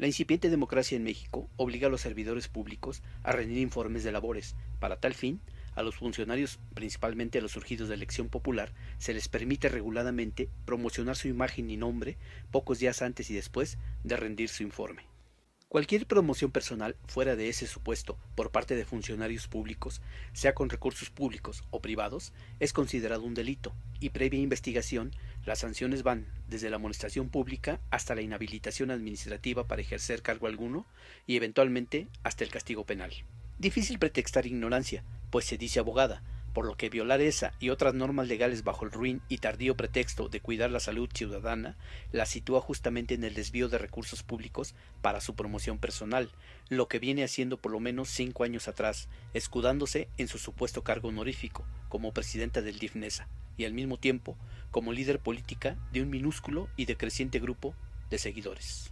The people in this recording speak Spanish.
La incipiente democracia en México obliga a los servidores públicos a rendir informes de labores. Para tal fin, a los funcionarios, principalmente a los surgidos de elección popular, se les permite reguladamente promocionar su imagen y nombre pocos días antes y después de rendir su informe. Cualquier promoción personal fuera de ese supuesto por parte de funcionarios públicos, sea con recursos públicos o privados, es considerado un delito, y previa investigación, las sanciones van desde la amonestación pública hasta la inhabilitación administrativa para ejercer cargo alguno y eventualmente hasta el castigo penal. Difícil pretextar ignorancia, pues se dice abogada, por lo que violar esa y otras normas legales bajo el ruin y tardío pretexto de cuidar la salud ciudadana la sitúa justamente en el desvío de recursos públicos para su promoción personal, lo que viene haciendo por lo menos cinco años atrás, escudándose en su supuesto cargo honorífico como presidenta del DIFNESA y al mismo tiempo como líder política de un minúsculo y decreciente grupo de seguidores.